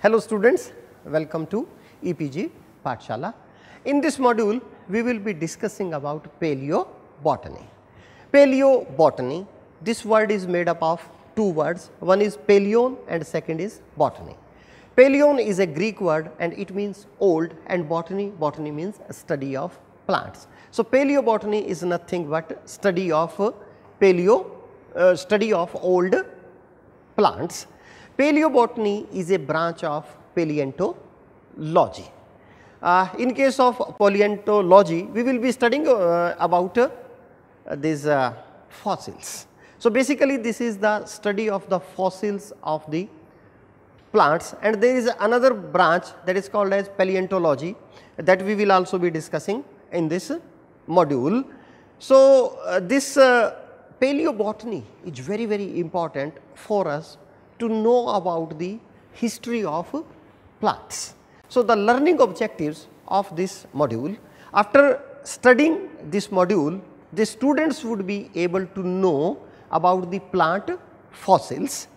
Hello students, welcome to EPG Patshala. In this module, we will be discussing about paleobotany. Paleobotany, this word is made up of two words, one is paleon and second is botany. Paleon is a Greek word and it means old and botany, botany means study of plants. So, paleobotany is nothing but study of uh, paleo, uh, study of old plants Paleobotany is a branch of paleontology. Uh, in case of paleontology, we will be studying uh, about uh, these uh, fossils. So, basically this is the study of the fossils of the plants and there is another branch that is called as paleontology that we will also be discussing in this module. So, uh, this uh, paleobotany is very very important for us to know about the history of plants. So, the learning objectives of this module after studying this module the students would be able to know about the plant fossils,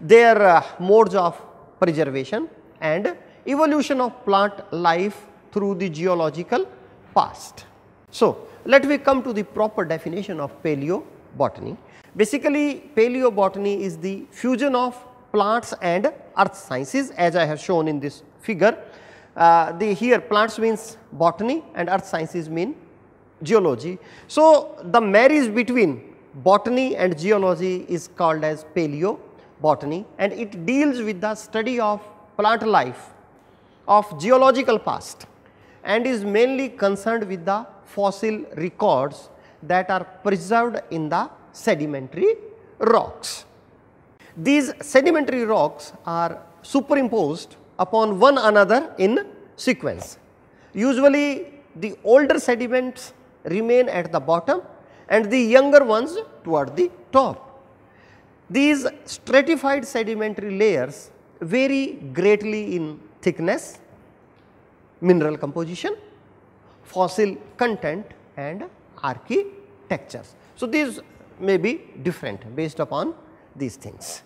their uh, modes of preservation and evolution of plant life through the geological past. So, let me come to the proper definition of paleo botany. Basically paleobotany is the fusion of plants and earth sciences as I have shown in this figure. Uh, the here plants means botany and earth sciences mean geology. So, the marriage between botany and geology is called as paleobotany and it deals with the study of plant life of geological past and is mainly concerned with the fossil records that are preserved in the sedimentary rocks. These sedimentary rocks are superimposed upon one another in sequence. Usually the older sediments remain at the bottom and the younger ones toward the top. These stratified sedimentary layers vary greatly in thickness, mineral composition, fossil content and architectures. So, these may be different based upon these things.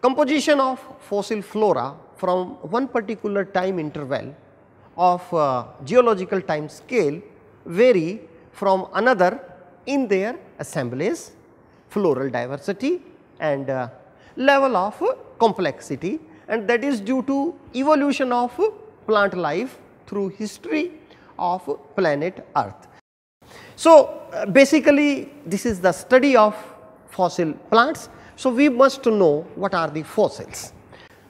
Composition of fossil flora from one particular time interval of uh, geological time scale vary from another in their assemblies, floral diversity and uh, level of complexity and that is due to evolution of plant life through history of planet earth. So, uh, basically this is the study of fossil plants. So, we must know what are the fossils.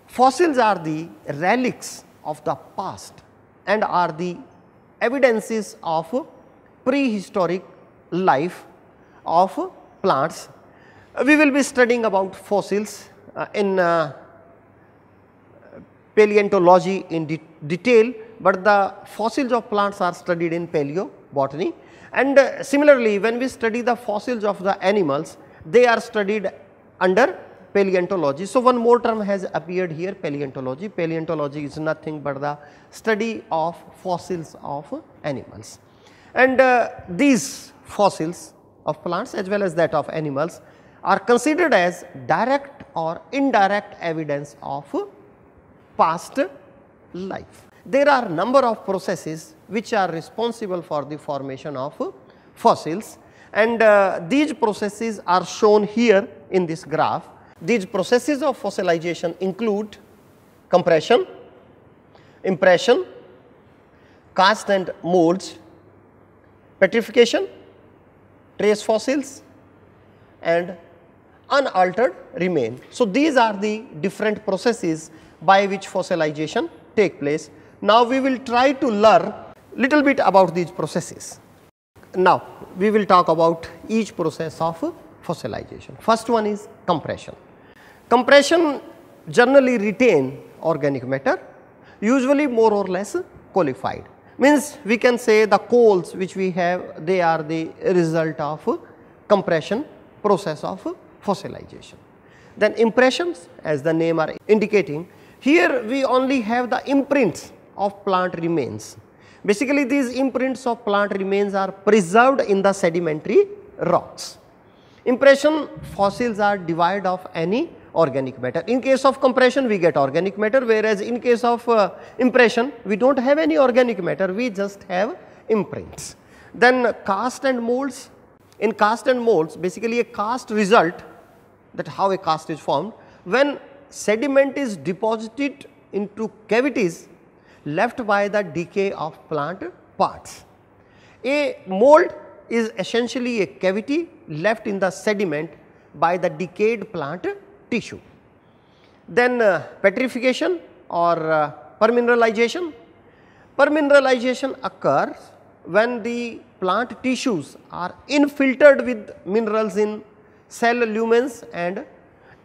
Fossils are the relics of the past and are the evidences of prehistoric life of plants. We will be studying about fossils uh, in uh, paleontology in de detail, but the fossils of plants are studied in paleobotany. And uh, similarly, when we study the fossils of the animals, they are studied under paleontology. So, one more term has appeared here paleontology. Paleontology is nothing but the study of fossils of animals. And uh, these fossils of plants as well as that of animals are considered as direct or indirect evidence of past life there are number of processes which are responsible for the formation of fossils and uh, these processes are shown here in this graph. These processes of fossilization include compression, impression, cast and molds, petrification, trace fossils and unaltered remain. So, these are the different processes by which fossilization take place now we will try to learn little bit about these processes. Now we will talk about each process of fossilization. First one is compression. Compression generally retain organic matter usually more or less qualified means we can say the coals which we have they are the result of compression process of fossilization. Then impressions as the name are indicating here we only have the imprints of plant remains. Basically these imprints of plant remains are preserved in the sedimentary rocks. Impression fossils are devoid of any organic matter. In case of compression we get organic matter whereas in case of uh, impression we do not have any organic matter we just have imprints. Then cast and molds, in cast and molds basically a cast result that how a cast is formed when sediment is deposited into cavities left by the decay of plant parts. A mold is essentially a cavity left in the sediment by the decayed plant tissue. Then uh, petrification or uh, permineralization. Permineralization occurs when the plant tissues are infiltrated with minerals in cell lumens and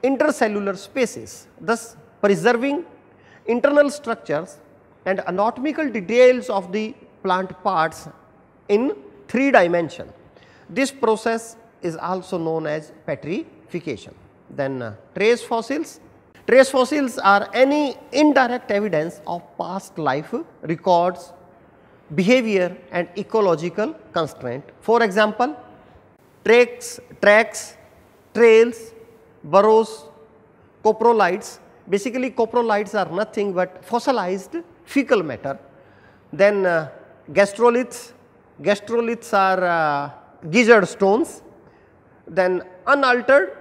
intercellular spaces, thus preserving internal structures and anatomical details of the plant parts in three dimension. This process is also known as petrification. Then uh, trace fossils. Trace fossils are any indirect evidence of past life records, behavior and ecological constraint. For example, tracks, tracks, trails, burrows, coprolites. Basically coprolites are nothing but fossilized fecal matter. Then uh, gastroliths, gastroliths are uh, gizzard stones, then unaltered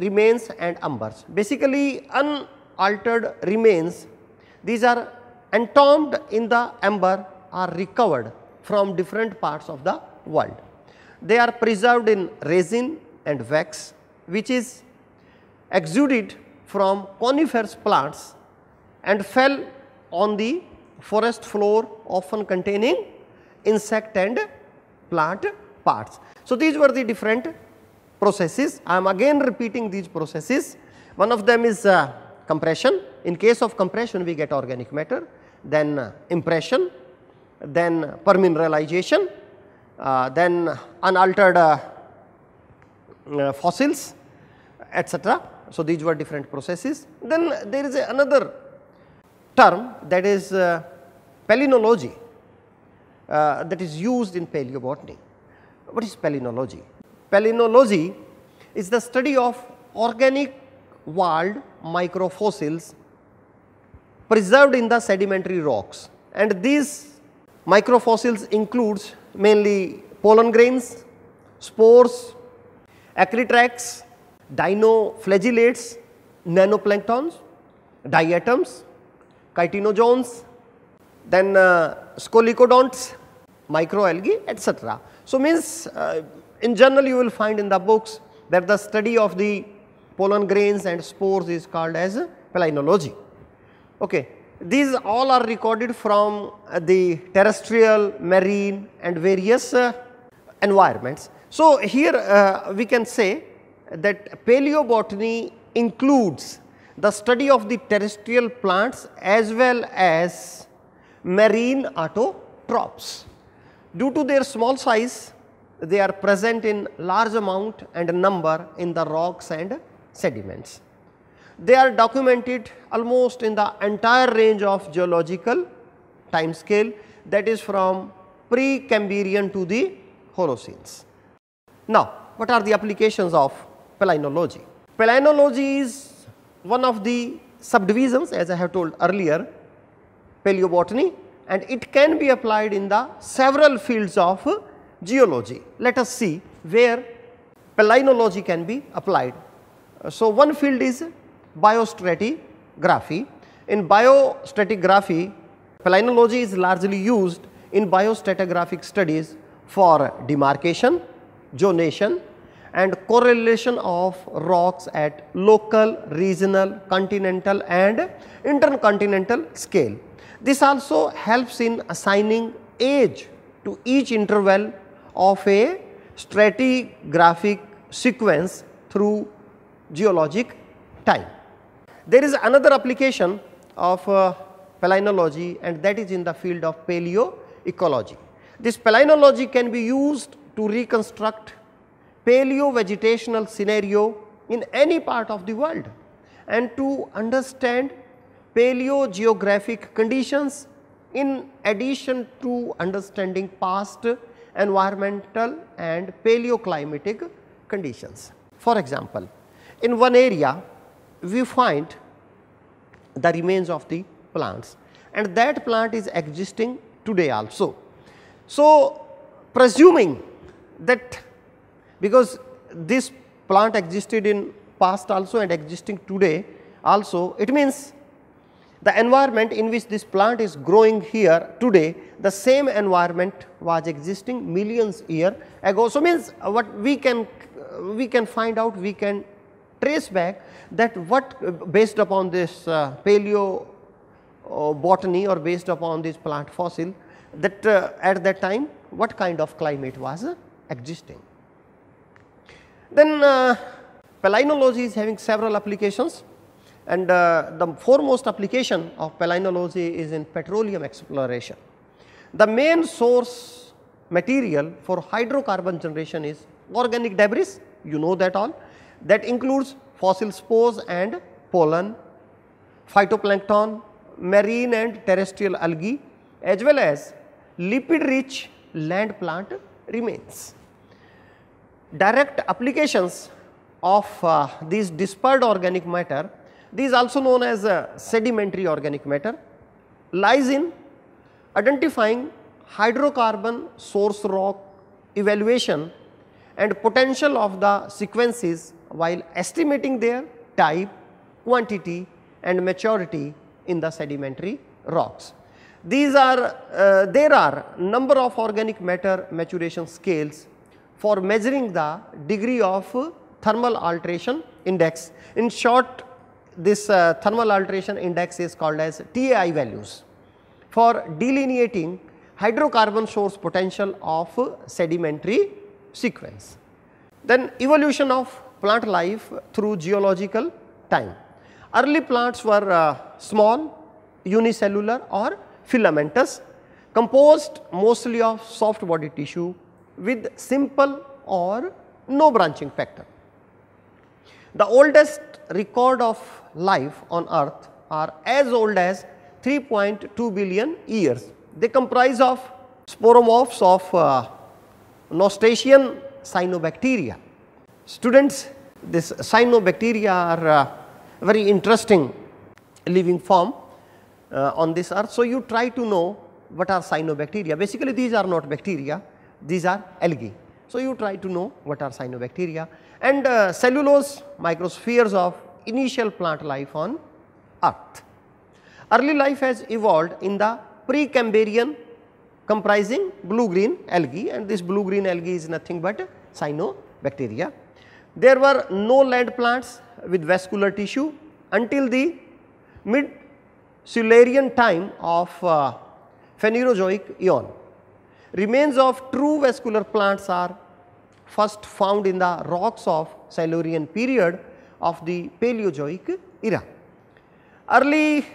remains and umbers. Basically unaltered remains, these are entombed in the amber are recovered from different parts of the world. They are preserved in resin and wax which is exuded from coniferous plants and fell on the forest floor often containing insect and plant parts. So, these were the different processes. I am again repeating these processes. One of them is uh, compression. In case of compression, we get organic matter, then uh, impression, then uh, permineralization, then unaltered uh, uh, fossils, etc. So, these were different processes. Then there is another term that is uh, palynology uh, that is used in paleobotany. What is palynology? Palynology is the study of organic walled microfossils preserved in the sedimentary rocks and these microfossils includes mainly pollen grains, spores, acritracts, dinoflagellates, nanoplanktons, diatoms, chitinogens, then uh, scolicodonts, microalgae etc. So, means uh, in general you will find in the books that the study of the pollen grains and spores is called as palynology. Okay. These all are recorded from uh, the terrestrial, marine and various uh, environments. So, here uh, we can say that paleobotany includes the study of the terrestrial plants as well as marine autotrophs. Due to their small size, they are present in large amount and number in the rocks and sediments. They are documented almost in the entire range of geological time scale that is from pre-Cambrian to the Holocenes. Now, what are the applications of palynology? Palynology is one of the subdivisions as I have told earlier paleobotany and it can be applied in the several fields of geology. Let us see where palynology can be applied. Uh, so, one field is biostratigraphy. In biostratigraphy, palynology is largely used in biostratigraphic studies for demarcation, zonation and correlation of rocks at local, regional, continental and intercontinental scale. This also helps in assigning age to each interval of a stratigraphic sequence through geologic time. There is another application of uh, palynology and that is in the field of paleoecology. This palynology can be used to reconstruct paleo-vegetational scenario in any part of the world and to understand paleo-geographic conditions in addition to understanding past environmental and paleoclimatic conditions. For example, in one area we find the remains of the plants and that plant is existing today also. So, presuming that because this plant existed in past also and existing today also. It means the environment in which this plant is growing here today, the same environment was existing millions year ago. So, means what we can, we can find out, we can trace back that what based upon this uh, paleo uh, botany or based upon this plant fossil that uh, at that time what kind of climate was existing. Then uh, palynology is having several applications and uh, the foremost application of palynology is in petroleum exploration. The main source material for hydrocarbon generation is organic debris, you know that all. That includes fossil spores and pollen, phytoplankton, marine and terrestrial algae as well as lipid rich land plant remains direct applications of uh, these dispersed organic matter, these also known as uh, sedimentary organic matter, lies in identifying hydrocarbon source rock evaluation and potential of the sequences while estimating their type, quantity and maturity in the sedimentary rocks. These are, uh, there are number of organic matter maturation scales for measuring the degree of thermal alteration index. In short, this uh, thermal alteration index is called as TAI values for delineating hydrocarbon source potential of sedimentary sequence. Then evolution of plant life through geological time. Early plants were uh, small, unicellular or filamentous composed mostly of soft body tissue with simple or no branching pattern. The oldest record of life on earth are as old as 3.2 billion years. They comprise of sporomorphs of uh, Nostacean cyanobacteria. Students, this cyanobacteria are uh, very interesting living form uh, on this earth. So, you try to know what are cyanobacteria. Basically, these are not bacteria, these are algae. So, you try to know what are cyanobacteria and uh, cellulose microspheres of initial plant life on earth. Early life has evolved in the Precambrian comprising blue green algae and this blue green algae is nothing but cyanobacteria. There were no land plants with vascular tissue until the mid Silurian time of uh, Phanerozoic eon. Remains of true vascular plants are first found in the rocks of Silurian period of the Paleozoic era. Early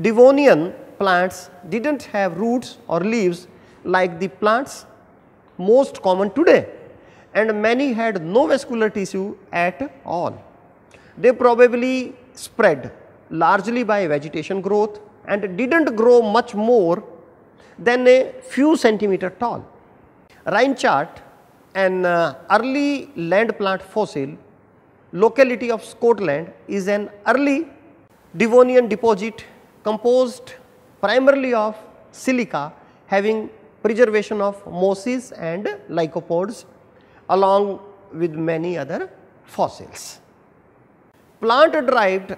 Devonian plants did not have roots or leaves like the plants most common today and many had no vascular tissue at all. They probably spread largely by vegetation growth and did not grow much more than a few centimeter tall. Reinchart, an uh, early land plant fossil, locality of Scotland is an early Devonian deposit composed primarily of silica having preservation of mosses and lycopods along with many other fossils. Plant derived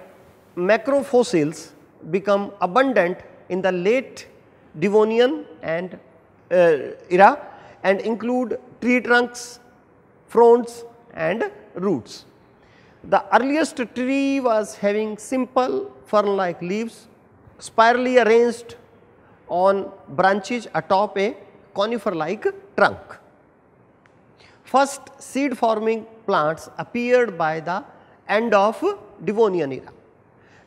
macrofossils become abundant in the late Devonian and era uh, and include tree trunks, fronds and roots. The earliest tree was having simple fern-like leaves spirally arranged on branches atop a conifer-like trunk. First seed forming plants appeared by the end of Devonian era.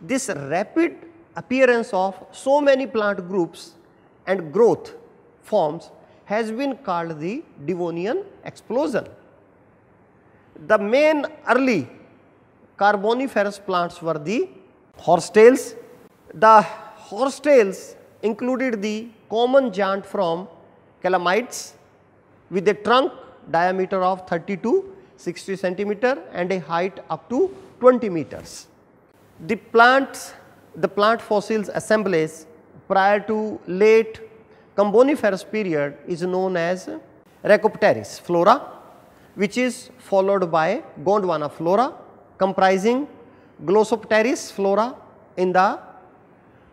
This rapid appearance of so many plant groups and growth forms has been called the Devonian explosion. The main early carboniferous plants were the horsetails. The horsetails included the common giant from calamites with a trunk diameter of 30 to 60 centimeter and a height up to 20 meters. The plants, the plant fossils assemblage prior to late Carboniferous period is known as Recopteris flora which is followed by Gondwana flora comprising Glossopteris flora in the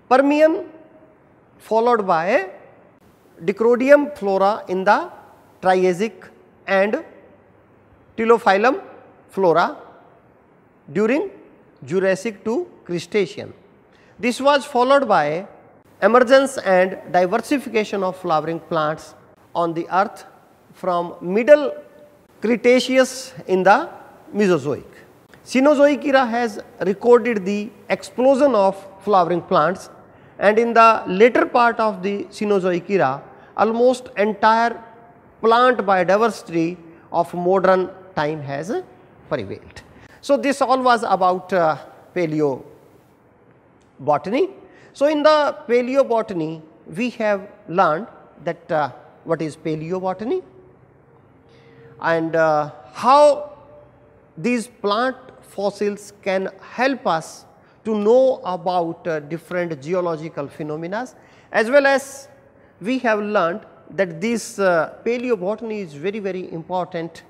Permian followed by Dicrodium flora in the Triassic and Tilophyllum flora during Jurassic to Cretaceous. This was followed by emergence and diversification of flowering plants on the earth from middle Cretaceous in the Mesozoic. Cenozoic era has recorded the explosion of flowering plants and in the later part of the Cenozoic era almost entire plant biodiversity of modern time has prevailed. So, this all was about uh, so, in the paleobotany, we have learned that uh, what is paleobotany and uh, how these plant fossils can help us to know about uh, different geological phenomena as well as we have learned that this uh, paleobotany is very very important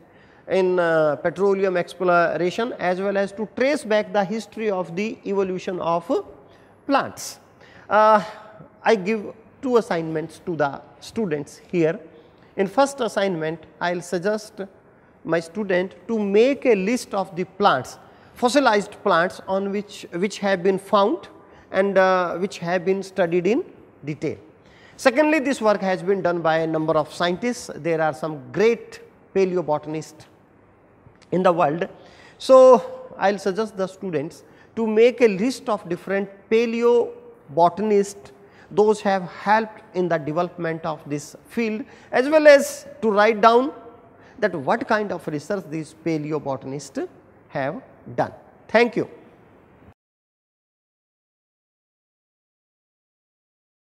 in uh, petroleum exploration as well as to trace back the history of the evolution of uh, plants uh, I give two assignments to the students here. In first assignment, I will suggest my student to make a list of the plants, fossilized plants on which, which have been found and uh, which have been studied in detail. Secondly, this work has been done by a number of scientists. There are some great paleobotanists in the world. So, I will suggest the students to make a list of different paleo botanists, those have helped in the development of this field as well as to write down that what kind of research these paleobotanists have done. Thank you.